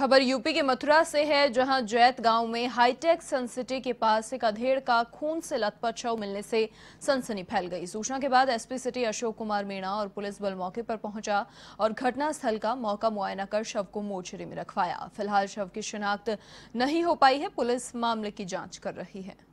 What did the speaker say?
खबर यूपी के मथुरा से है जहां जैत गांव में हाईटेक सनसिटी के पास एक अधेड़ का खून से लथपथ शव मिलने से सनसनी फैल गई सूचना के बाद एसपी सिटी अशोक कुमार मीणा और पुलिस बल मौके पर पहुंचा और घटनास्थल का मौका मुआयना कर शव को मोर्चरी में रखवाया फिलहाल शव की शिनाख्त नहीं हो पाई है पुलिस मामले की जांच कर रही है